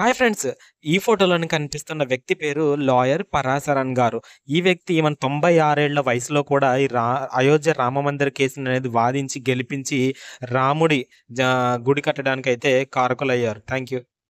hi friends ఈ ఫోటోలోని కనిపిస్తున్న వ్యక్తి పేరు లాయర్ పరాశరన్ గారు ఈ వ్యక్తి మన తొంభై ఆరేళ్ల వయసులో కూడా ఈ రా అయోధ్య రామమందిర కేసుని అనేది వాదించి గెలిపించి రాముడి గుడి కట్టడానికి అయితే కారకులయ్యారు థ్యాంక్ యూ